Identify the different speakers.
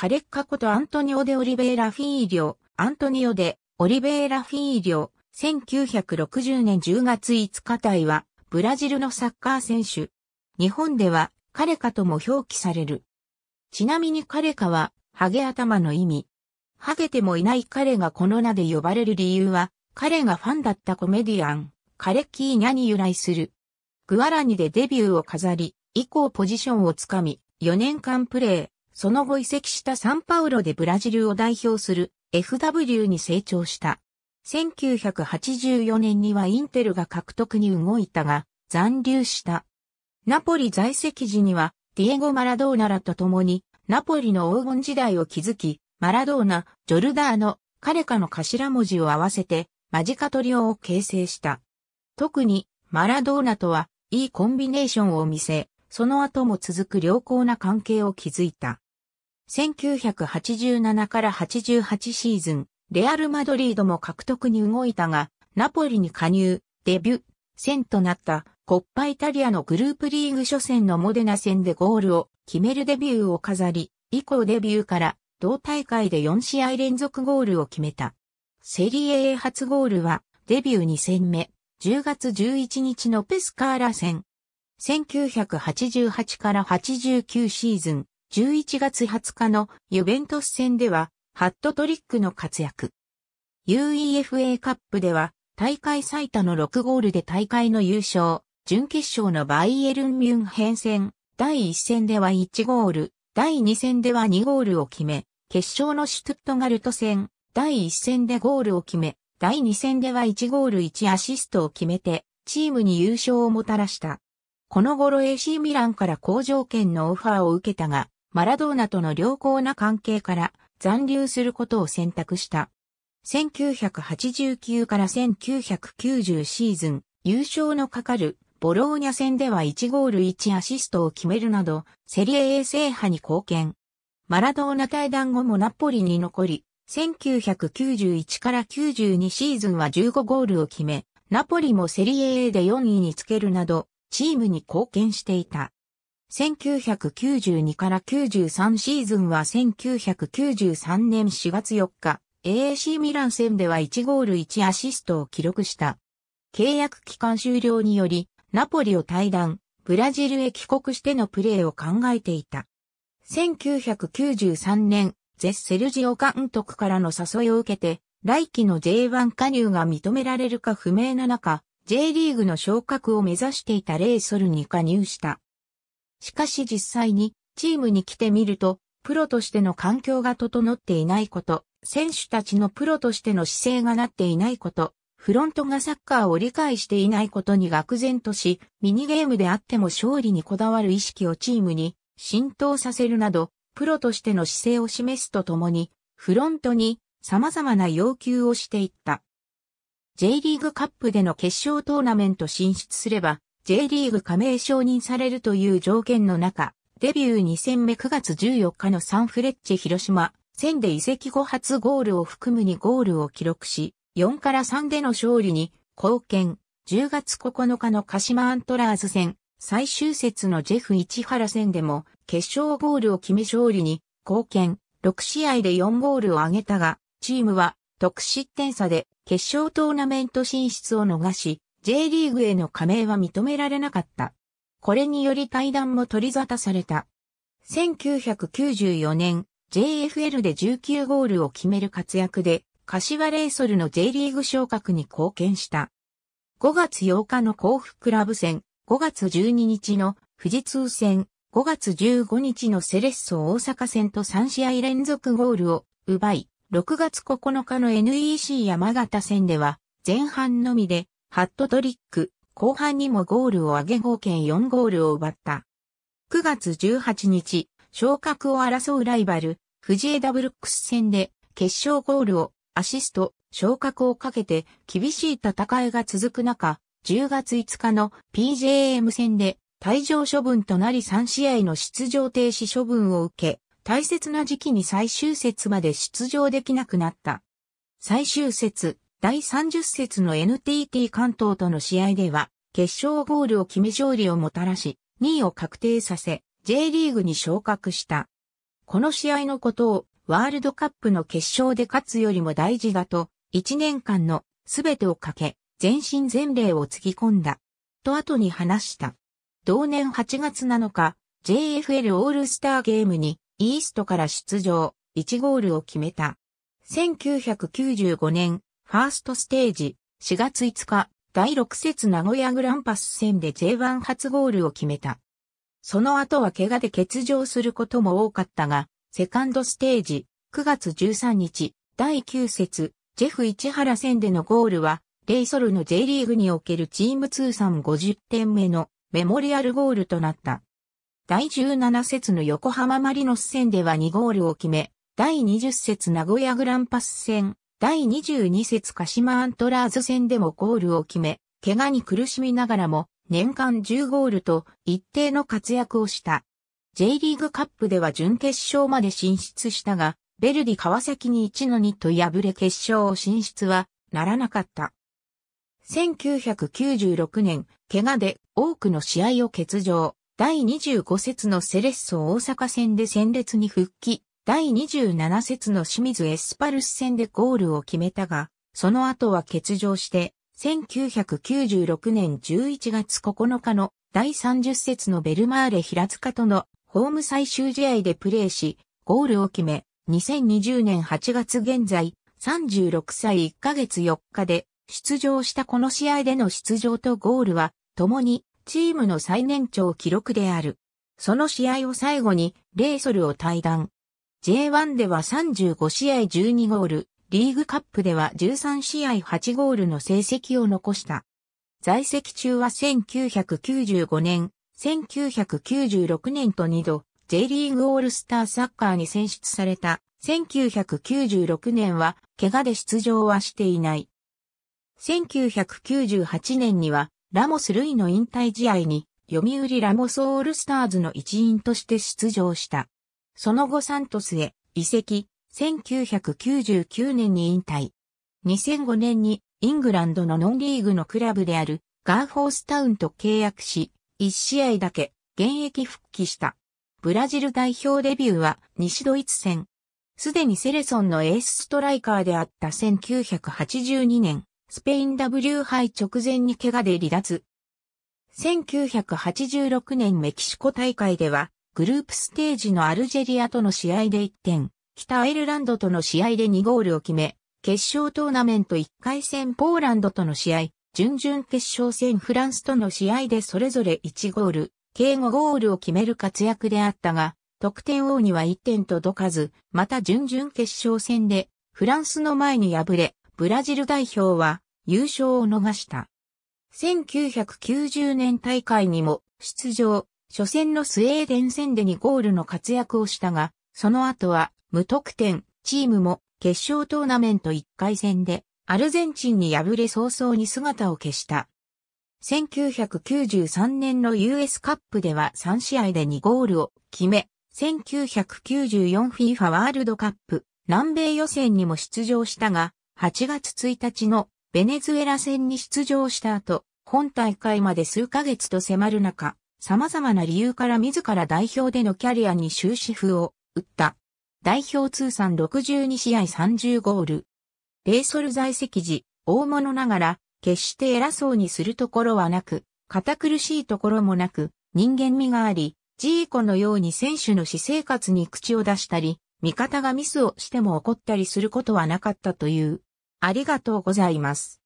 Speaker 1: カレッカことアントニオ・デ・オリベーラ・フィーリョ、アントニオ・デ・オリベーラ・フィーリョ、1960年10月5日体は、ブラジルのサッカー選手。日本では、カレカとも表記される。ちなみにカレカは、ハゲ頭の意味。ハゲてもいない彼がこの名で呼ばれる理由は、彼がファンだったコメディアン、カレキーニャに由来する。グアラニでデビューを飾り、以降ポジションをつかみ、4年間プレー、その後移籍したサンパウロでブラジルを代表する FW に成長した。1984年にはインテルが獲得に動いたが、残留した。ナポリ在籍時には、ディエゴ・マラドーナらと共に、ナポリの黄金時代を築き、マラドーナ、ジョルダーノ、彼かの頭文字を合わせて、マジカトリオを形成した。特に、マラドーナとは、いいコンビネーションを見せ、その後も続く良好な関係を築いた。1987から88シーズン、レアル・マドリードも獲得に動いたが、ナポリに加入、デビュー、戦となったコッパイタリアのグループリーグ初戦のモデナ戦でゴールを決めるデビューを飾り、以降デビューから同大会で4試合連続ゴールを決めた。セリエ A 初ゴールはデビュー2戦目、10月11日のペスカーラ戦。1988から89シーズン、11月20日のユベントス戦では、ハットトリックの活躍。UEFA カップでは、大会最多の6ゴールで大会の優勝、準決勝のバイエルン・ミュンヘン戦、第1戦では1ゴール、第2戦では2ゴールを決め、決勝のシュトゥットガルト戦、第1戦でゴールを決め、第2戦では1ゴール1アシストを決めて、チームに優勝をもたらした。この頃 AC ミランから好条件のオファーを受けたが、マラドーナとの良好な関係から残留することを選択した。1989から1990シーズン、優勝のかかるボローニャ戦では1ゴール1アシストを決めるなど、セリエ A 制覇に貢献。マラドーナ退団後もナポリに残り、1991から92シーズンは15ゴールを決め、ナポリもセリエ A で4位につけるなど、チームに貢献していた。1992から93シーズンは1993年4月4日、AAC ミラン戦では1ゴール1アシストを記録した。契約期間終了により、ナポリを退団、ブラジルへ帰国してのプレーを考えていた。1993年、ゼッセルジオ監督からの誘いを受けて、来季の J1 加入が認められるか不明な中、J リーグの昇格を目指していたレイソルに加入した。しかし実際にチームに来てみると、プロとしての環境が整っていないこと、選手たちのプロとしての姿勢がなっていないこと、フロントがサッカーを理解していないことに愕然とし、ミニゲームであっても勝利にこだわる意識をチームに浸透させるなど、プロとしての姿勢を示すとともに、フロントに様々な要求をしていった。J リーグカップでの決勝トーナメント進出すれば、J リーグ加盟承認されるという条件の中、デビュー2戦目9月14日のサンフレッチェ広島戦で移籍後初ゴールを含む2ゴールを記録し、4から3での勝利に貢献。10月9日の鹿島アントラーズ戦、最終節のジェフ市原戦でも決勝ゴールを決め勝利に貢献。6試合で4ゴールを挙げたが、チームは得失点差で決勝トーナメント進出を逃し、J リーグへの加盟は認められなかった。これにより対談も取り沙汰された。1994年、JFL で19ゴールを決める活躍で、柏レイソルの J リーグ昇格に貢献した。5月8日の甲府クラブ戦、5月12日の富士通戦、5月15日のセレッソ大阪戦と3試合連続ゴールを奪い、6月9日の NEC 山形戦では、前半のみでハットトリック、後半にもゴールを挙げ合計4ゴールを奪った。9月18日、昇格を争うライバル、藤枝ブルックス戦で決勝ゴールをアシスト、昇格をかけて厳しい戦いが続く中、10月5日の PJM 戦で退場処分となり3試合の出場停止処分を受け、大切な時期に最終節まで出場できなくなった。最終節、第30節の NTT 関東との試合では、決勝ゴールを決め勝利をもたらし、2位を確定させ、J リーグに昇格した。この試合のことを、ワールドカップの決勝で勝つよりも大事だと、1年間の全てをかけ、全身全霊を突き込んだ。と後に話した。同年8月7日、JFL オールスターゲームに、イーストから出場、1ゴールを決めた。1995年、ファーストステージ、4月5日、第6節名古屋グランパス戦で J1 初ゴールを決めた。その後は怪我で欠場することも多かったが、セカンドステージ、9月13日、第9節、ジェフ市原戦でのゴールは、レイソルの J リーグにおけるチーム通算50点目のメモリアルゴールとなった。第17節の横浜マリノス戦では2ゴールを決め、第20節名古屋グランパス戦、第22節鹿島アントラーズ戦でもゴールを決め、怪我に苦しみながらも年間10ゴールと一定の活躍をした。J リーグカップでは準決勝まで進出したが、ベルディ川崎に1の2と敗れ決勝進出はならなかった。1996年、怪我で多くの試合を欠場。第25節のセレッソ大阪戦で戦列に復帰。第27節の清水エスパルス戦でゴールを決めたが、その後は欠場して、1996年11月9日の第30節のベルマーレ平塚とのホーム最終試合でプレーし、ゴールを決め、2020年8月現在、36歳1ヶ月4日で出場したこの試合での出場とゴールは、共にチームの最年長記録である。その試合を最後に、レイソルを退団。J1 では35試合12ゴール、リーグカップでは13試合8ゴールの成績を残した。在籍中は1995年、1996年と2度、J リーグオールスターサッカーに選出された。1996年は、怪我で出場はしていない。1998年には、ラモス・ルイの引退試合に、読売ラモスオールスターズの一員として出場した。その後サントスへ移籍、1999年に引退。2005年にイングランドのノンリーグのクラブであるガーフォースタウンと契約し、1試合だけ現役復帰した。ブラジル代表デビューは西ドイツ戦。すでにセレソンのエースストライカーであった1982年、スペイン W 杯直前に怪我で離脱。1986年メキシコ大会ではグループステージのアルジェリアとの試合で1点、北アイルランドとの試合で2ゴールを決め、決勝トーナメント1回戦ポーランドとの試合、準々決勝戦フランスとの試合でそれぞれ1ゴール、計5ゴールを決める活躍であったが、得点王には1点届かず、また準々決勝戦で、フランスの前に敗れ、ブラジル代表は優勝を逃した。1990年大会にも出場、初戦のスウェーデン戦で2ゴールの活躍をしたが、その後は無得点、チームも決勝トーナメント1回戦でアルゼンチンに敗れ早々に姿を消した。1993年の US カップでは3試合で2ゴールを決め、1994FIFA ワールドカップ南米予選にも出場したが、8月1日のベネズエラ戦に出場した後、本大会まで数ヶ月と迫る中、様々な理由から自ら代表でのキャリアに終止符を打った。代表通算62試合30ゴール。レイソル在籍時、大物ながら、決して偉そうにするところはなく、堅苦しいところもなく、人間味があり、ジーコのように選手の私生活に口を出したり、味方がミスをしても怒ったりすることはなかったという。ありがとうございます。